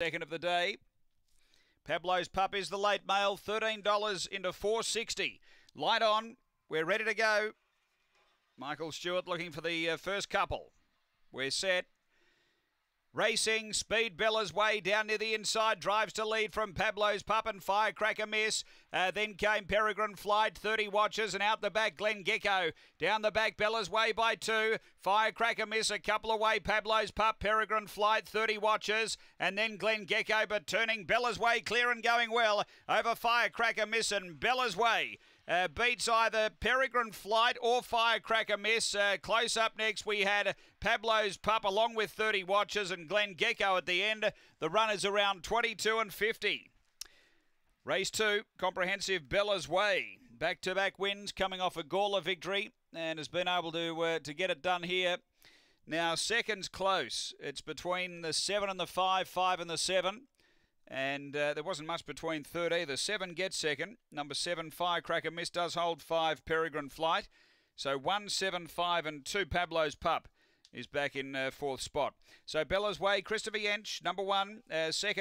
Second of the day. Pablo's pup is the late male. $13 into 460. Light on. We're ready to go. Michael Stewart looking for the uh, first couple. We're set. Racing, Speed Bella's way down near the inside, drives to lead from Pablo's Pup and Firecracker Miss. Uh, then came Peregrine Flight, 30 watches, and out the back Glen Gecko. Down the back Bella's way by two, Firecracker Miss a couple away, Pablo's Pup, Peregrine Flight, 30 watches, and then Glen Gecko, but turning Bella's way clear and going well over Firecracker Miss and Bella's way. Uh, beats either Peregrine Flight or Firecracker Miss. Uh, close up next, we had Pablo's Pup along with 30 Watches and Glen Gecko at the end. The run is around 22 and 50. Race two, comprehensive Bella's Way. Back to back wins coming off a Gawler victory and has been able to, uh, to get it done here. Now, second's close. It's between the seven and the five, five and the seven. And uh, there wasn't much between third either. Seven gets second. Number seven, Firecracker Miss, does hold five, Peregrine Flight. So one, seven, five, and two, Pablo's Pup is back in uh, fourth spot. So Bella's Way, Christopher Yench, number one, uh, second.